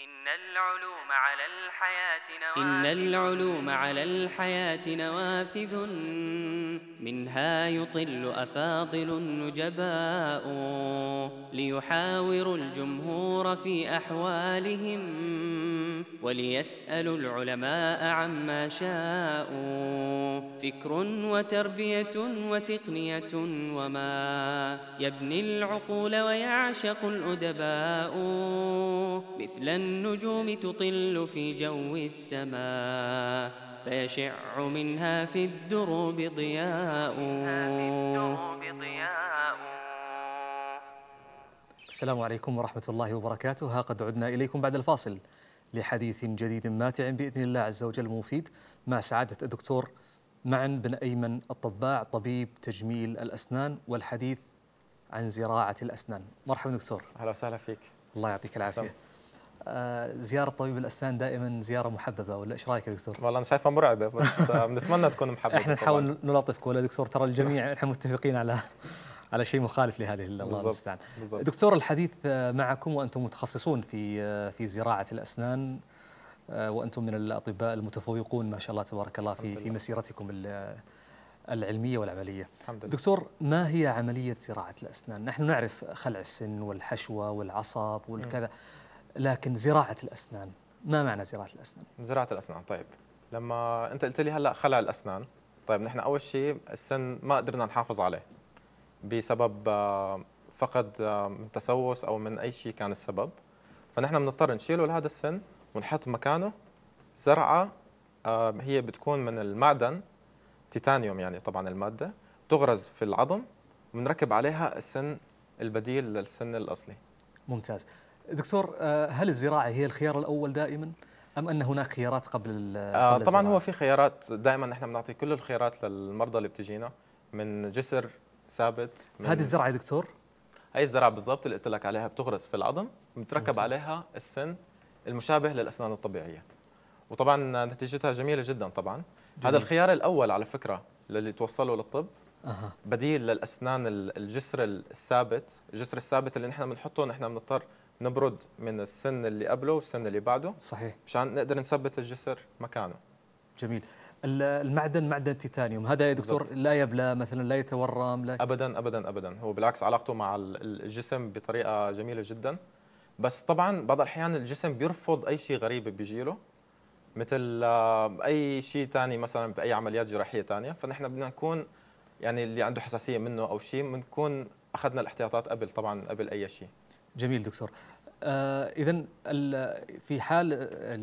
إن العلوم على الحياة إن العلوم على الحياة نوافذ منها يطل أفاضل النجباء ليحاوروا الجمهور في أحوالهم وليسألوا العلماء عما شاءوا فكر وتربية وتقنية وما يبني العقول ويعشق الأدباء مثلا النجوم تطل في جو السماء فيشع منها في الدروب ضياء السلام عليكم ورحمة الله وبركاته ها قد عدنا إليكم بعد الفاصل لحديث جديد ماتع بإذن الله عز وجل مفيد مع سعادة الدكتور معن بن أيمن الطباع طبيب تجميل الأسنان والحديث عن زراعة الأسنان مرحبا دكتور أهلا وسهلا فيك الله يعطيك العافية سم. آه، زيارة طبيب الأسنان دائما زيارة محببة ولا إيش رأيك يا دكتور؟ والله أنا شايفها مرعبة بس بنتمنى تكون محببة احنا نحاول نلاطفك ولا دكتور ترى الجميع نعم. احنا متفقين على على شيء مخالف لهذه الله المستعان دكتور الحديث معكم وأنتم متخصصون في آه، في زراعة الأسنان آه، وأنتم من الأطباء المتفوقون ما شاء الله تبارك الله في في مسيرتكم العلميه والعمليه. الحمد لله. دكتور ما هي عمليه زراعه الاسنان؟ نحن نعرف خلع السن والحشوه والعصب والكذا، لكن زراعه الاسنان ما معنى زراعه الاسنان زراعه الاسنان طيب لما انت قلت لي هلا خلع الاسنان طيب نحن اول شيء السن ما قدرنا نحافظ عليه بسبب آه، فقد آه، من تسوس او من اي شيء كان السبب فنحن بنضطر نشيله لهذا السن ونحط مكانه زرعه آه، هي بتكون من المعدن تيتانيوم يعني طبعا الماده تغرز في العظم ونركب عليها السن البديل للسن الاصلي ممتاز دكتور آه، هل الزراعه هي الخيار الاول دائما ام ان هناك خيارات قبل, آه قبل طبعا الزراعة؟ هو في خيارات دائما نحن بنعطي كل الخيارات للمرضى اللي بتجينا من جسر ثابت هذه الزرعه يا دكتور هي الزرعه بالضبط اللي قلت لك عليها بتغرس في العظم بتركب عليها السن المشابه للاسنان الطبيعيه وطبعا نتيجتها جميله جدا طبعا جميل. هذا الخيار الاول على فكره للي توصلوا للطب أه. بديل للاسنان الجسر الثابت الجسر الثابت اللي نحن بنحطه نحن بنضطر نبرد من السن اللي قبله والسن اللي بعده صحيح مشان نقدر نثبت الجسر مكانه جميل المعدن معدن تيتانيوم هذا يا دكتور بالضبط. لا يبلى مثلا لا يتورم لا ابدا ابدا ابدا هو بالعكس علاقته مع الجسم بطريقه جميله جدا بس طبعا بعض الاحيان الجسم بيرفض اي شيء غريب بيجيله مثل آه، اي شيء ثاني مثلا باي عمليات جراحيه ثانيه فنحن بدنا نكون يعني اللي عنده حساسيه منه او شيء بنكون اخذنا الاحتياطات قبل طبعا قبل اي شيء جميل دكتور آه اذا في حال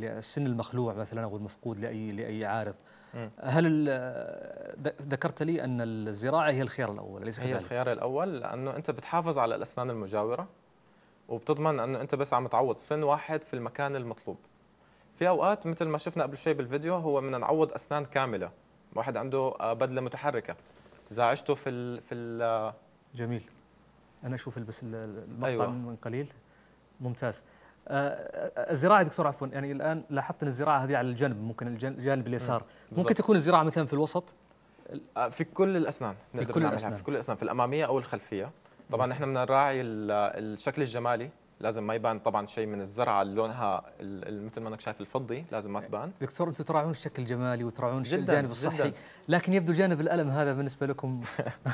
السن المخلوع مثلا او المفقود لاي لاي عارض هل ذكرت لي ان الزراعه هي الخيار الاول اليس كذلك؟ هي الخيار الاول لانه انت بتحافظ على الاسنان المجاوره وبتضمن انه انت بس عم تعوض سن واحد في المكان المطلوب. في اوقات مثل ما شفنا قبل شوي بالفيديو هو بدنا نعوض اسنان كامله، واحد عنده آه، بدله متحركه زعجته في في آه، جميل انا اشوف البس المقطع أيوة. من قليل ممتاز أه،, آه الزراعه دكتور عفوا يعني الان لاحظت ان الزراعه هذه على الجنب ممكن الجانب اليسار مم. ممكن تكون الزراعه مثلا في الوسط أه، في كل الاسنان في كل الاسنان في كل الاسنان في الاماميه او الخلفيه طبعا نحن بنراعي الشكل الجمالي لازم ما يبان طبعا شيء من الزرعه اللي لونها مثل ما انك شايف الفضي لازم ما تبان دكتور انتم تراعون الشكل الجمالي وتراعون الجانب الصحي جداً لكن يبدو جانب الالم هذا بالنسبه لكم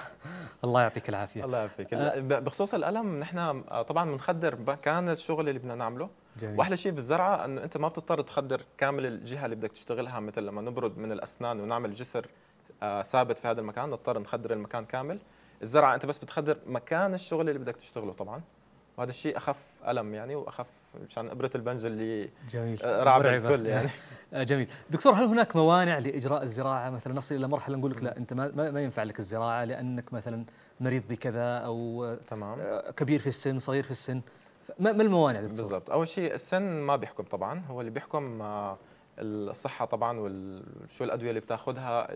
الله يعطيك العافيه الله يعافيك آه. بخصوص الالم نحن آه، طبعا بنخدر كان الشغل اللي بدنا نعمله جميل. واحلى شيء بالزرعه انه انت ما بتضطر تخدر كامل الجهه اللي بدك تشتغلها مثل لما نبرد من الاسنان ونعمل جسر آه، ثابت في هذا المكان نضطر نخدر المكان كامل الزرعه انت بس بتخدر مكان الشغل اللي بدك تشتغله طبعا وهذا الشيء اخف الم يعني واخف مشان ابره البنج اللي جميل آه، رعب الكل يعني آه، جميل دكتور هل هناك موانع لاجراء الزراعه مثلا نصل الى مرحله نقول لك لا انت ما, ما ينفع لك الزراعه لانك مثلا مريض بكذا او تمام آه، كبير في السن صغير في السن ما الموانع دكتور بالضبط اول شيء السن ما بيحكم طبعا هو اللي بيحكم الصحه طبعا وشو الادويه اللي بتاخذها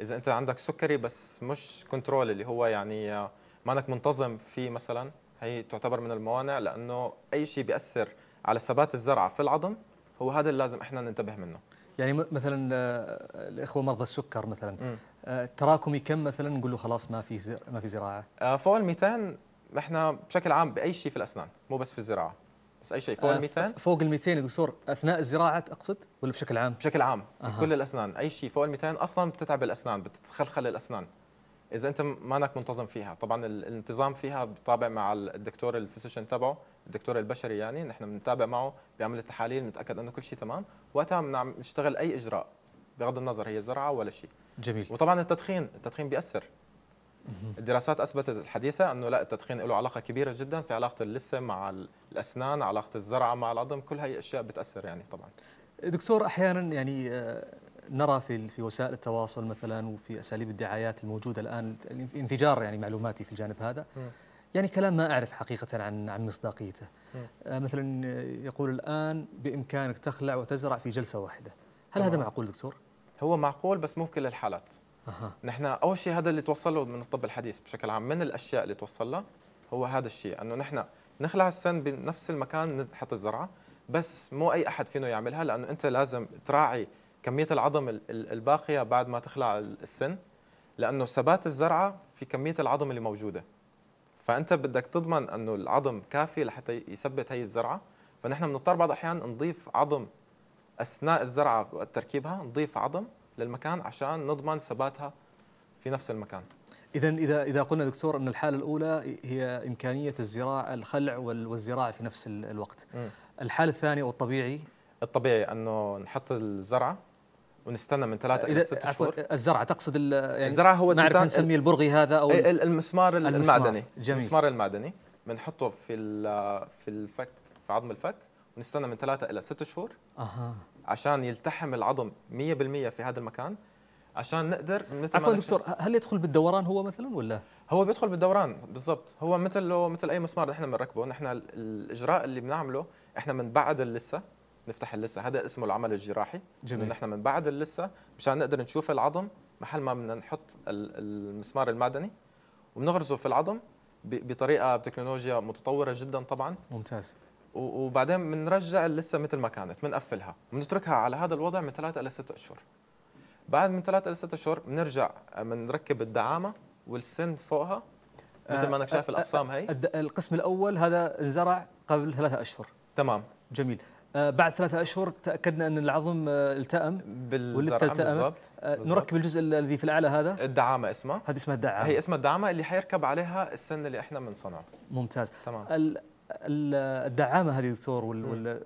اذا انت عندك سكري بس مش كنترول اللي هو يعني مانك منتظم فيه مثلا هي تعتبر من الموانع لانه اي شيء بياثر على ثبات الزرعه في العظم هو هذا اللي لازم احنا ننتبه منه يعني مثلا آه، الاخوه مرضى السكر مثلا م. آه، تراكمي كم مثلا نقول له خلاص ما في ما في زراعه آه، فوق ال 200 احنا بشكل عام باي شيء في الاسنان مو بس في الزراعه بس اي شيء فوق ال 200 فوق ال 200 يا دكتور اثناء الزراعه اقصد ولا بشكل عام؟ بشكل عام أه. كل الاسنان اي شيء فوق ال 200 اصلا بتتعب الاسنان بتتخلخل الاسنان اذا انت مانك منتظم فيها طبعا الانتظام فيها بتابع مع الدكتور الفيزيشن تبعه الدكتور البشري يعني نحن بنتابع معه بيعمل التحاليل بنتاكد انه كل شيء تمام وقتها بنشتغل اي اجراء بغض النظر هي زرعه ولا شيء جميل وطبعا التدخين التدخين بياثر الدراسات اثبتت الحديثه انه لا التدخين له علاقه كبيره جدا في علاقه اللثه مع الاسنان علاقه الزرعه مع العظم كل هي اشياء بتاثر يعني طبعا دكتور احيانا يعني آه، نرى في في وسائل التواصل مثلا وفي اساليب الدعايات الموجوده الان انفجار يعني معلوماتي في الجانب هذا يعني كلام ما اعرف حقيقه عن عن مصداقيته آه، مثلا يقول الان بامكانك تخلع وتزرع في جلسه واحده هل هذا معقول دكتور هو معقول بس مو بكل الحالات أه. نحن اول شيء هذا اللي توصل له من الطب الحديث بشكل عام من الاشياء اللي توصل له هو هذا الشيء انه نحن نخلع السن بنفس المكان نحط الزرعه بس مو اي احد فينا يعملها لانه انت لازم تراعي كميه العظم الباقيه بعد ما تخلع السن لانه ثبات الزرعه في كميه العظم اللي موجوده فانت بدك تضمن انه العظم كافي لحتى يثبت هي الزرعه فنحن بنضطر بعض الاحيان نضيف عظم اثناء الزرعه وتركيبها نضيف عظم للمكان عشان نضمن ثباتها في نفس المكان اذا اذا اذا قلنا دكتور ان الحاله الاولى هي امكانيه الزراعه الخلع والزراعه في نفس الوقت م. الحاله الثانيه والطبيعي الطبيعي انه نحط الزرعه ونستنى من ثلاثة إلى ست شهور الزرعة تقصد يعني الزرعة هو نعرف نسميه البرغي هذا أو إيه، المسمار, المعدني جميل. المسمار المعدني بنحطه في في الفك في عظم الفك ونستنى من ثلاثة إلى ست شهور أها. عشان يلتحم العظم 100% في هذا المكان عشان نقدر عفوا دكتور هل يدخل بالدوران هو مثلا ولا هو بيدخل بالدوران بالضبط هو مثل مثل اي مسمار نحن بنركبه نحن الاجراء اللي بنعمله احنا بنبعد اللثه نفتح اللسه هذا اسمه العمل الجراحي جميل نحن من بعد اللسه مشان نقدر نشوف العظم محل ما بدنا نحط المسمار المعدني وبنغرزه في العظم بطريقه بتكنولوجيا متطوره جدا طبعا ممتاز وبعدين بنرجع اللسه مثل ما كانت بنقفلها بنتركها على هذا الوضع من ثلاثة الى ستة اشهر بعد من ثلاثة الى ستة اشهر بنرجع بنركب الدعامه والسن فوقها مثل ما انك آه، شايف آه، آه، الاقسام هي القسم الاول هذا انزرع قبل ثلاثة اشهر تمام جميل آه، بعد ثلاثة أشهر تأكدنا أن العظم آه، التأم واللثة آه، بالضبط نركب الجزء الذي في الأعلى هذا الدعامة اسمها هذه اسمها الدعامة هي اسمها الدعامة اللي حيركب عليها السن اللي احنا بنصنعه ممتاز تمام الدعامة هذه دكتور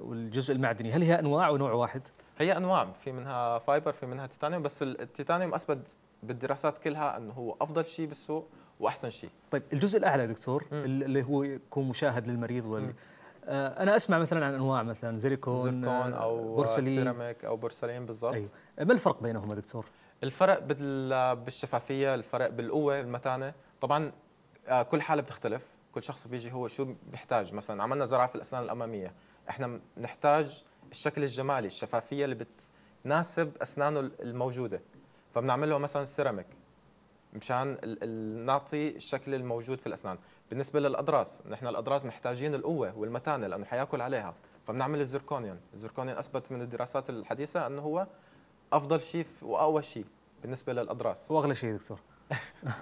والجزء المعدني هل هي أنواع ونوع واحد؟ هي أنواع في منها فايبر في منها تيتانيوم بس التيتانيوم أثبت بالدراسات كلها أنه هو أفضل شيء بالسوق وأحسن شيء طيب الجزء الأعلى دكتور م. اللي هو يكون مشاهد للمريض وال... آه، انا اسمع مثلا عن انواع مثلا زيركون, آه، او آه، بورسلين سيراميك او بورسلين بالضبط أيوه. ما الفرق بينهما دكتور الفرق بالشفافيه الفرق بالقوه المتانه طبعا كل حاله بتختلف كل شخص بيجي هو شو بيحتاج مثلا عملنا زراعه في الاسنان الاماميه احنا بنحتاج الشكل الجمالي الشفافيه اللي بتناسب اسنانه الموجوده فبنعمل له مثلا سيراميك مشان نعطي الشكل الموجود في الاسنان بالنسبه للاضراس نحن الاضراس محتاجين القوه والمتانه لانه حياكل عليها فبنعمل الزركونيون الزركونيون اثبت من الدراسات الحديثه انه هو افضل شيء واقوى شيء بالنسبه للاضراس واغلى شيء دكتور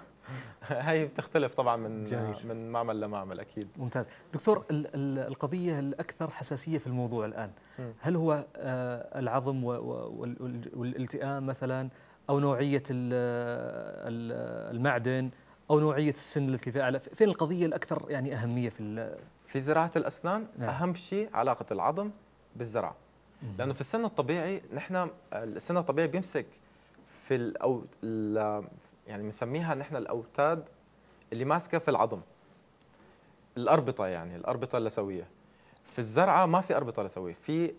هي بتختلف طبعا من جميل. من معمل لمعمل اكيد ممتاز دكتور القضيه الاكثر حساسيه في الموضوع الان هل هو آه، العظم والالتئام مثلا او نوعيه المعدن او نوعيه السن التي فيها فين القضيه الاكثر يعني اهميه في في زراعه الاسنان نعم. اهم شيء علاقه العظم بالزراعه لانه في السن الطبيعي نحن السن الطبيعي بيمسك في الأو... يعني بنسميها نحن الاوتاد اللي ماسكه في العظم الاربطه يعني الاربطه اللثويه في الزرعه ما في اربطه لثويه في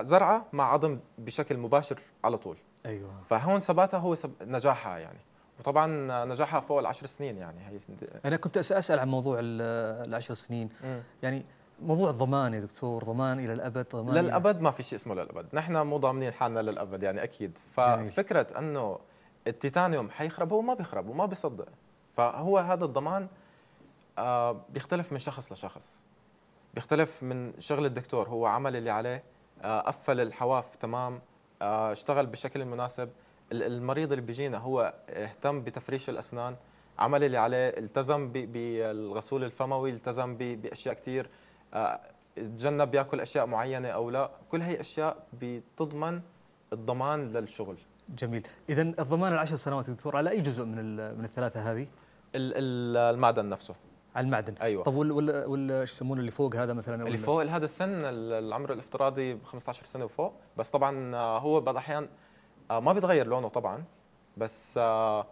زرعه مع عظم بشكل مباشر على طول ايوه فهون ثباتها هو سب... نجاحها يعني وطبعا نجاحها فوق العشر سنين يعني هي انا كنت اسال عن موضوع العشر سنين م. يعني موضوع الضمان يا دكتور ضمان الى الابد ضمان للابد ما في شيء اسمه للابد نحن مو ضامنين حالنا للابد يعني اكيد ففكره جميل. انه التيتانيوم حيخرب هو ما بيخرب وما بيصدق فهو هذا الضمان آه بيختلف من شخص لشخص بيختلف من شغل الدكتور هو عمل اللي عليه آه قفل الحواف تمام آه، اشتغل بالشكل المناسب المريض اللي بيجينا هو اهتم بتفريش الاسنان عمل اللي عليه التزم بالغسول الفموي التزم باشياء كثير آه، تجنب ياكل اشياء معينه او لا كل هي اشياء بتضمن الضمان للشغل جميل اذا الضمان العشر سنوات دكتور على اي جزء من من الثلاثه هذه المعدن نفسه على المعدن ايوه طب وال وال, وال... شو يسمونه اللي فوق هذا مثلا اللي فوق هذا السن العمر الافتراضي 15 سنه وفوق بس طبعا آه، هو بعض الاحيان آه، ما بيتغير لونه طبعا بس آه،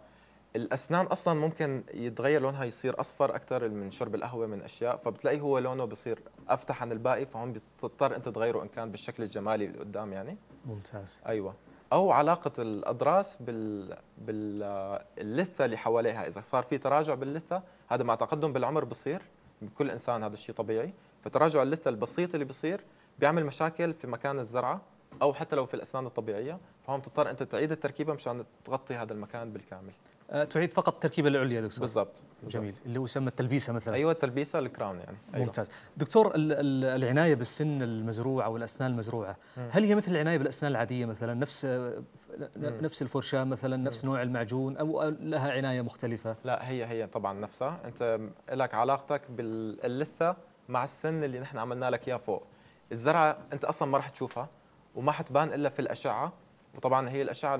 الاسنان اصلا ممكن يتغير لونها يصير اصفر اكثر من شرب القهوه من اشياء فبتلاقي هو لونه بصير افتح عن الباقي فهون بتضطر انت تغيره ان كان بالشكل الجمالي اللي قدام يعني ممتاز ايوه او علاقه الاضراس بال باللثه اللي حواليها اذا صار في تراجع باللثه هذا مع تقدم بالعمر بصير بكل انسان هذا الشيء طبيعي فتراجع اللثه البسيط اللي بصير بيعمل مشاكل في مكان الزرعه او حتى لو في الاسنان الطبيعيه فهون بتضطر انت تعيد التركيبه مشان تغطي هذا المكان بالكامل آه، تعيد فقط التركيبه العليا دكتور بالضبط جميل اللي هو يسمى التلبيسه مثلا ايوه التلبيسه الكراون يعني أيوة. ممتاز دكتور العنايه بالسن المزروعه والاسنان المزروعه م. هل هي مثل العنايه بالاسنان العاديه مثلا نفس آه، م. نفس الفرشاه مثلا نفس نوع المعجون او لها عنايه مختلفه لا هي هي طبعا نفسها انت لك علاقتك باللثه مع السن اللي نحن عملنا لك اياه فوق الزرعه انت اصلا ما راح تشوفها وما حتبان الا في الاشعه وطبعا هي الاشعه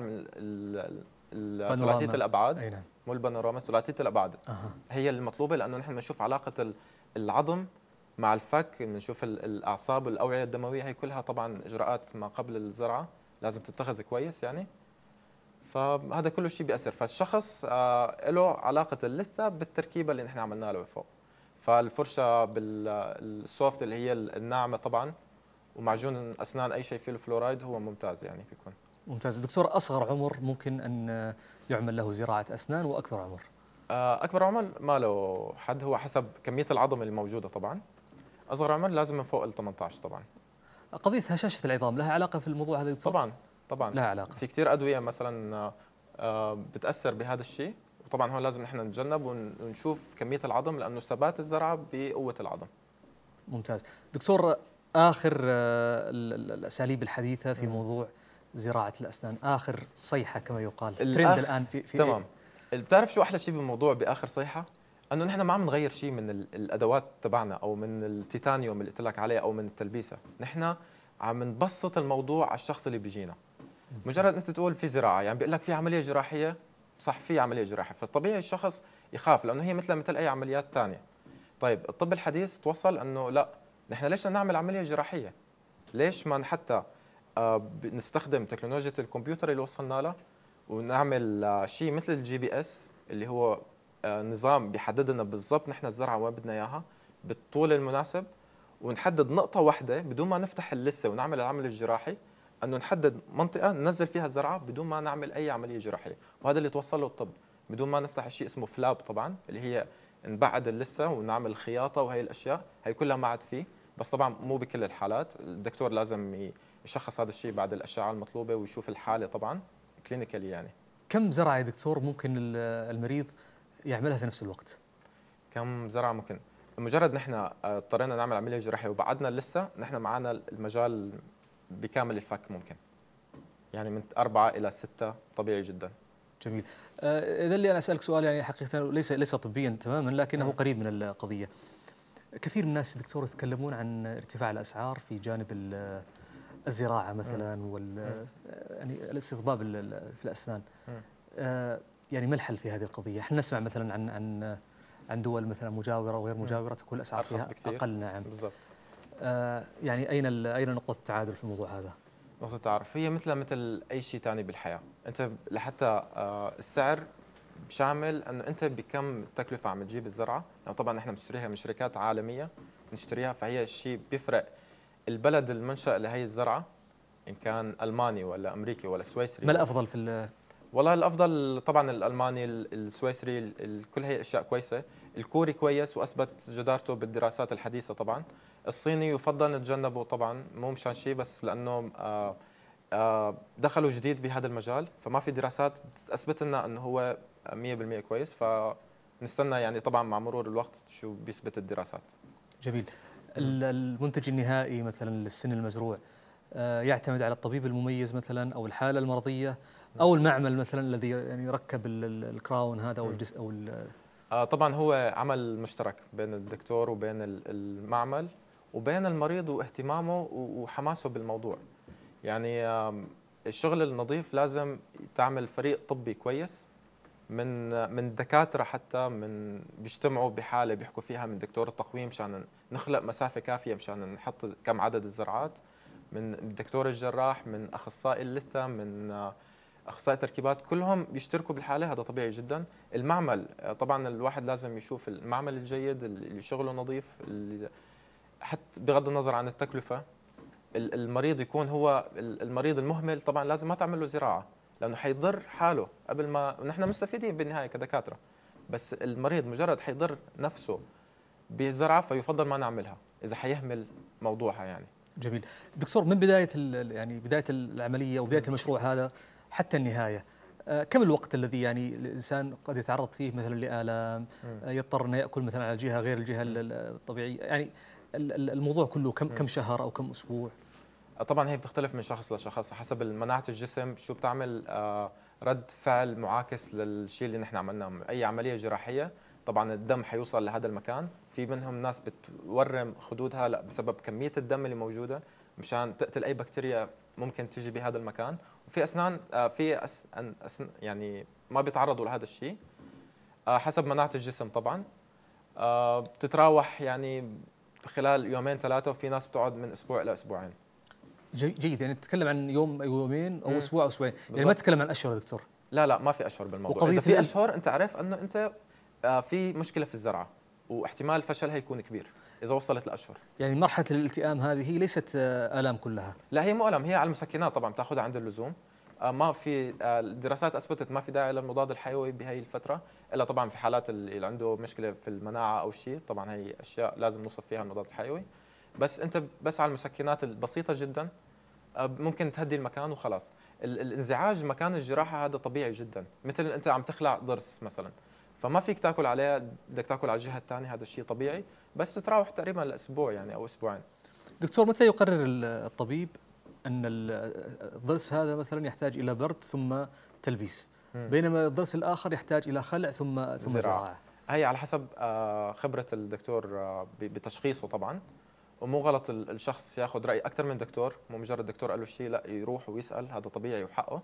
ثلاثيه الابعاد نعم. مو البانوراما ثلاثيه الابعاد أه. هي المطلوبه لانه نحن بنشوف علاقه العظم مع الفك بنشوف الاعصاب والأوعية الدمويه هي كلها طبعا اجراءات ما قبل الزرعه لازم تتخذ كويس يعني فهذا كله شيء بياثر فالشخص آه له علاقه اللثه بالتركيبه اللي نحن عملناها له فوق فالفرشه بالسوفت اللي هي الناعمه طبعا ومعجون اسنان اي شيء فيه الفلورايد هو ممتاز يعني بيكون ممتاز دكتور أصغر عمر ممكن أن يعمل له زراعة أسنان وأكبر عمر آه، أكبر عمر ما له حد هو حسب كمية العظم الموجودة طبعا أصغر عمر لازم من فوق ال 18 طبعا قضية هشاشة العظام لها علاقة في الموضوع هذا دكتور؟ طبعا طبعا لها علاقة في كثير أدوية مثلا آه، بتأثر بهذا الشيء وطبعا هون لازم نحن نتجنب ونشوف كمية العظم لأنه ثبات الزرعة بقوة العظم ممتاز دكتور آخر آه، الأساليب الحديثة في موضوع زراعه الاسنان اخر صيحه كما يقال ترند الان في في تمام إيه؟ بتعرف شو احلى شيء بالموضوع باخر صيحه انه نحن ما عم نغير شيء من الادوات تبعنا او من التيتانيوم اللي قلت لك عليه او من التلبيسه نحن عم نبسط الموضوع على الشخص اللي بيجينا مجرد انت تقول في زراعه يعني بيقول لك في عمليه جراحيه صح في عمليه جراحيه فطبيعي الشخص يخاف لانه هي مثلها مثل اي عمليات ثانيه طيب الطب الحديث توصل انه لا نحن ليش نعمل عمليه جراحيه ليش ما حتى آه، بنستخدم تكنولوجيا الكمبيوتر اللي وصلنا لها ونعمل آه، شيء مثل الجي بي اس اللي هو آه، نظام بيحدد لنا بالضبط نحن الزرعه وين بدنا اياها بالطول المناسب ونحدد نقطة واحدة بدون ما نفتح اللثة ونعمل العمل الجراحي انه نحدد منطقة ننزل فيها الزرعة بدون ما نعمل أي عملية جراحية، وهذا اللي توصل له الطب بدون ما نفتح شيء اسمه فلاب طبعا اللي هي نبعد اللثة ونعمل خياطة وهي الأشياء، هي كلها ما عاد فيه، بس طبعا مو بكل الحالات، الدكتور لازم يشخص هذا الشيء بعد الاشعه المطلوبه ويشوف الحاله طبعا كلينيكالي يعني كم زرعه يا دكتور ممكن المريض يعملها في نفس الوقت كم زرعه ممكن مجرد نحن آه، اضطرينا نعمل عمليه جراحيه وبعدنا لسه نحن معنا المجال بكامل الفك ممكن يعني من أربعة إلى ستة طبيعي جدا جميل آه، إذا اللي أنا أسألك سؤال يعني حقيقة ليس ليس طبيا تماما لكنه م. نعم. قريب من القضية كثير من الناس دكتور يتكلمون عن ارتفاع الأسعار في جانب الزراعه مثلا وال يعني الاستطباب في الاسنان آه، يعني ما الحل في هذه القضيه؟ احنا نسمع مثلا عن عن عن دول مثلا مجاوره وغير مجاوره تكون الاسعار فيها بكثير. اقل نعم بالضبط آه، يعني اين اين نقطه التعادل في الموضوع هذا؟ نقطه التعارف هي مثل مثل اي شيء ثاني بالحياه، انت لحتى آه، السعر شامل انه انت بكم التكلفه عم تجيب الزرعه، يعني طبعا نحن بنشتريها من شركات عالميه بنشتريها فهي الشيء بيفرق البلد المنشأ لهي الزرعة إن كان ألماني ولا أمريكي ولا سويسري ما الأفضل في والله الأفضل طبعا الألماني السويسري كل هي أشياء كويسة الكوري كويس وأثبت جدارته بالدراسات الحديثة طبعا الصيني يفضل نتجنبه طبعا مو مشان شيء بس لأنه آه، آه، دخلوا جديد بهذا المجال فما في دراسات بتثبت لنا أنه هو 100% كويس فنستنى يعني طبعا مع مرور الوقت شو بيثبت الدراسات جميل المنتج النهائي مثلا للسن المزروع آه، يعتمد على الطبيب المميز مثلا او الحاله المرضيه او المعمل مثلا الذي يعني يركب الكراون هذا او إيه. الجزء او آه، طبعا هو عمل مشترك بين الدكتور وبين المعمل وبين المريض واهتمامه وحماسه بالموضوع يعني الشغل النظيف لازم تعمل فريق طبي كويس من من دكاتره حتى من بيجتمعوا بحاله بيحكوا فيها من دكتور التقويم مشان نخلق مسافه كافيه مشان نحط كم عدد الزرعات من الدكتور الجراح من اخصائي اللثه من اخصائي تركيبات كلهم بيشتركوا بالحاله هذا طبيعي جدا المعمل طبعا الواحد لازم يشوف المعمل الجيد اللي شغله نظيف اللي حتى بغض النظر عن التكلفه المريض يكون هو المريض المهمل طبعا لازم ما تعمل له زراعه لانه حيضر حاله قبل ما نحن مستفيدين بالنهايه كدكاتره بس المريض مجرد حيضر نفسه بزرعه فيفضل ما نعملها اذا حيهمل موضوعها يعني جميل دكتور من بدايه يعني بدايه العمليه وبدايه المشروع هذا حتى النهايه آه، كم الوقت الذي يعني الانسان قد يتعرض فيه مثلا لالام آه، يضطر انه ياكل مثلا على جهه غير الجهه الطبيعيه يعني الموضوع كله كم كم شهر او كم اسبوع طبعا هي بتختلف من شخص لشخص حسب مناعه الجسم شو بتعمل آه، رد فعل معاكس للشيء اللي نحن عملناه اي عمليه جراحيه طبعا الدم حيوصل لهذا المكان في منهم ناس بتورم خدودها لا بسبب كميه الدم اللي موجوده مشان تقتل اي بكتيريا ممكن تيجي بهذا المكان وفي اسنان آه، في أسنان يعني ما بيتعرضوا لهذا الشيء آه، حسب مناعه الجسم طبعا بتتراوح يعني خلال يومين ثلاثه وفي ناس بتقعد من اسبوع الى اسبوعين جيد يعني تتكلم عن يوم يومين او اسبوع او اسبوعين يعني ما تتكلم عن اشهر دكتور لا لا ما في اشهر بالموضوع اذا في اشهر انت عارف انه انت آه، في مشكله في الزرعه واحتمال فشلها يكون كبير اذا وصلت لاشهر يعني مرحله الالتئام هذه ليست آه، الام كلها لا هي مو الم هي على المسكنات طبعا بتاخذها عند اللزوم آه، ما في الدراسات اثبتت ما في داعي للمضاد الحيوي بهي الفتره الا طبعا في حالات اللي عنده مشكله في المناعه او شيء طبعا هي اشياء لازم نوصف فيها المضاد الحيوي بس انت بس على المسكنات البسيطه جدا آه، ممكن تهدي المكان وخلاص الانزعاج مكان الجراحه هذا طبيعي جدا مثل انت عم تخلع ضرس مثلا فما فيك تاكل عليه بدك تاكل على الجهه الثانيه هذا الشيء طبيعي بس بتتراوح تقريبا لاسبوع يعني او اسبوعين دكتور متى يقرر الطبيب ان الضرس هذا مثلا يحتاج الى برد ثم تلبيس بينما الضرس الاخر يحتاج الى خلع ثم ثم زراعه هي على حسب آه، خبره الدكتور آه، بتشخيصه طبعا ومو غلط الشخص ياخذ راي اكثر من دكتور مو مجرد دكتور قال له شيء لا يروح ويسال هذا طبيعي وحقه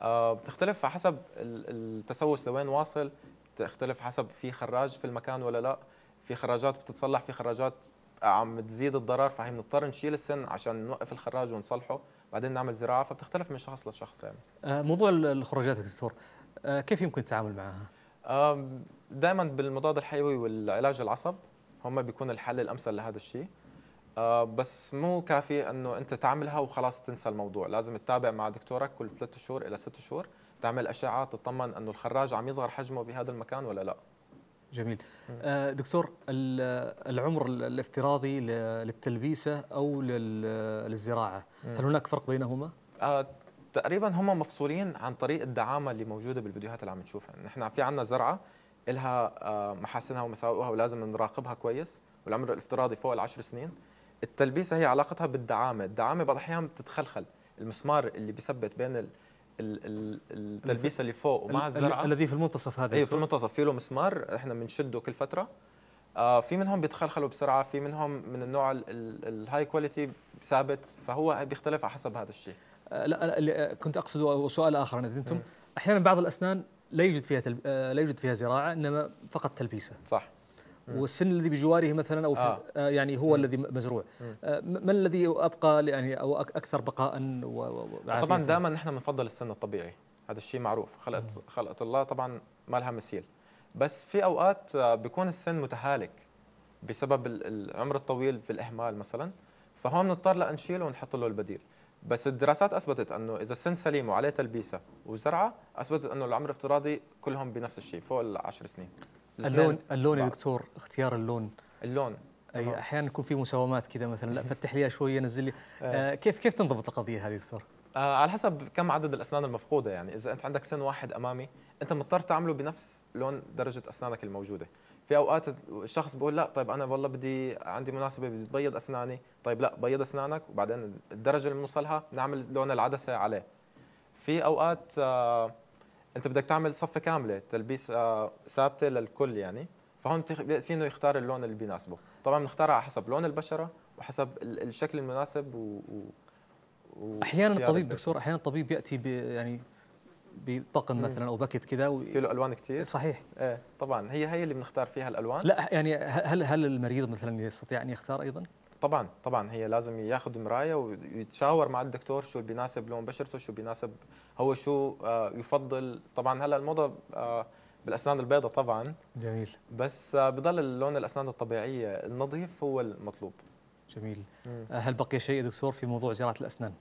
آه، بتختلف حسب التسوس لوين واصل بتختلف حسب في خراج في المكان ولا لا في خراجات بتتصلح في خراجات عم تزيد الضرر فهي بنضطر نشيل السن عشان نوقف الخراج ونصلحه بعدين نعمل زراعه فبتختلف من شخص لشخص يعني آه، موضوع الخراجات دكتور آه، كيف يمكن التعامل معها دائما بالمضاد الحيوي والعلاج العصب هم بيكون الحل الامثل لهذا الشيء آه، بس مو كافي انه انت تعملها وخلاص تنسى الموضوع لازم تتابع مع دكتورك كل ثلاثة شهور الى ست شهور تعمل اشعه تطمن انه الخراج عم يصغر حجمه بهذا المكان ولا لا جميل آه، دكتور العمر الافتراضي للتلبيسه او للزراعه هل هناك فرق بينهما آه، تقريبا هم مفصولين عن طريق الدعامه اللي موجوده بالفيديوهات اللي عم نشوفها نحن في عندنا زرعه لها محاسنها ومساوئها ولازم نراقبها كويس والعمر الافتراضي فوق العشر سنين التلبيسه هي علاقتها بالدعامه، الدعامه بعض الاحيان بتتخلخل، المسمار اللي بيثبت بين ال التلبيسه اللي فوق ومع الزرعه الذي في المنتصف هذا ايوه في المنتصف في له مسمار احنا بنشده كل فتره آه في منهم بيتخلخلوا بسرعه في منهم من النوع الهاي كواليتي ثابت فهو بيختلف على حسب هذا الشيء آه لا, اللي آه، كنت اقصد سؤال اخر انتم احيانا بعض الاسنان لا يوجد فيها تلب... آه، لا يوجد فيها زراعه انما فقط تلبيسه صح والسن الذي بجواره مثلا او آه. آه. يعني هو مم. الذي مزروع آه، ما الذي ابقى يعني او اكثر بقاء طبعا دائما نحن بنفضل السن الطبيعي هذا الشيء معروف خلقت خلقت الله طبعا ما لها مثيل بس في اوقات آه، بيكون السن متهالك بسبب العمر الطويل في الاهمال مثلا فهون بنضطر لنشيله ونحط له البديل بس الدراسات اثبتت انه اذا السن سليم وعليه تلبيسه وزرعه اثبتت انه العمر الافتراضي كلهم بنفس الشيء فوق العشر سنين اللون اللون يا دكتور اختيار اللون اللون اي آه. احيانا يكون في مساومات كذا مثلا لا فتح لي شويه نزل لي آه. آه كيف كيف تنضبط القضيه هذه دكتور؟ آه على حسب كم عدد الاسنان المفقوده يعني اذا انت عندك سن واحد امامي انت مضطر تعمله بنفس لون درجه اسنانك الموجوده في اوقات الشخص بيقول لا طيب انا والله بدي عندي مناسبه بدي بيض اسناني طيب لا بيض اسنانك وبعدين الدرجه اللي بنوصلها نعمل لون العدسه عليه في اوقات آه انت بدك تعمل صفه كامله تلبيسه آه، ثابته للكل يعني فهون فينه يختار اللون اللي بيناسبه طبعا بنختارها على حسب لون البشره وحسب الشكل المناسب و, و... احيانا الطبيب دكتور احيانا الطبيب ياتي ب يعني بطقم مثلا او باكيت كذا و... في له الوان كثير صحيح ايه طبعا هي هي اللي بنختار فيها الالوان لا يعني هل هل المريض مثلا يستطيع ان يختار ايضا طبعا طبعا هي لازم ياخذ مرايه ويتشاور مع الدكتور شو اللي بيناسب لون بشرته شو بيناسب هو شو آه، يفضل طبعا هلا الموضه آه، بالاسنان البيضاء طبعا جميل بس آه، بضل اللون الاسنان الطبيعيه النظيف هو المطلوب جميل مم. هل بقي شيء دكتور في موضوع زراعه الاسنان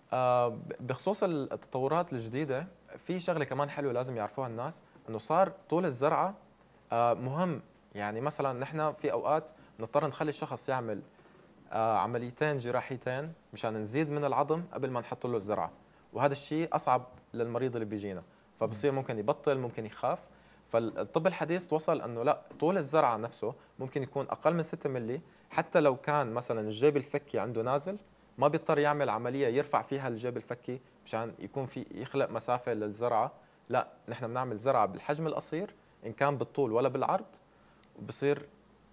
بخصوص التطورات الجديده في شغله كمان حلوه لازم يعرفوها الناس انه صار طول الزرعه مهم يعني مثلا نحن في اوقات نضطر نخلي الشخص يعمل آه، عمليتين جراحيتين مشان نزيد من العظم قبل ما نحط له الزرعه وهذا الشيء اصعب للمريض اللي بيجينا فبصير ممكن يبطل ممكن يخاف فالطب الحديث توصل انه لا طول الزرعه نفسه ممكن يكون اقل من 6 ملي حتى لو كان مثلا الجيب الفكي عنده نازل ما بيضطر يعمل عمليه يرفع فيها الجيب الفكي مشان يكون في يخلق مسافه للزرعه لا نحن بنعمل زرعه بالحجم القصير ان كان بالطول ولا بالعرض وبصير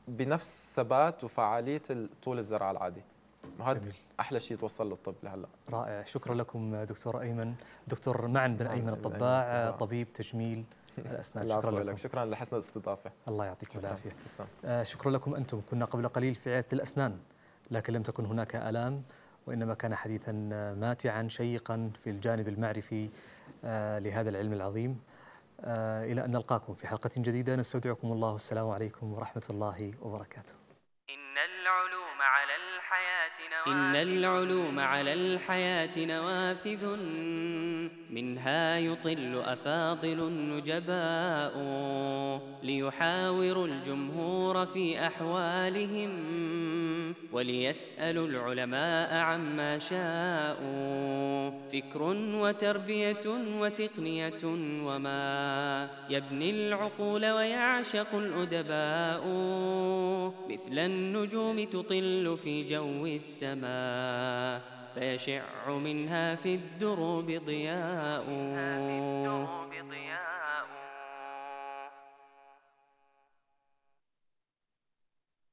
بنفس ثبات وفعاليه طول الزرع العادي وهذا احلى شيء توصل للطب لهلا رائع شكرا لكم دكتور ايمن دكتور معن بن ايمن الطباع طبيب تجميل الاسنان شكرا لك شكرا لحسن الاستضافه الله يعطيكم العافيه آه، شكرا لكم انتم كنا قبل قليل في عياده الاسنان لكن لم تكن هناك الام وانما كان حديثا آه، ماتعا شيقا في الجانب المعرفي آه، لهذا العلم العظيم آه، إلى أن نلقاكم في حلقة جديدة نستودعكم الله والسلام عليكم ورحمة الله وبركاته إن العلوم على الحياة نوافذ منها يطل أفاضل النجباء ليحاور الجمهور في أحوالهم وليسألوا العلماء عما شاءوا فكر وتربية وتقنية وما يبني العقول ويعشق الأدباء مثل النجوم تطل في جو السماء السماء فيشع منها في الدروب ضياء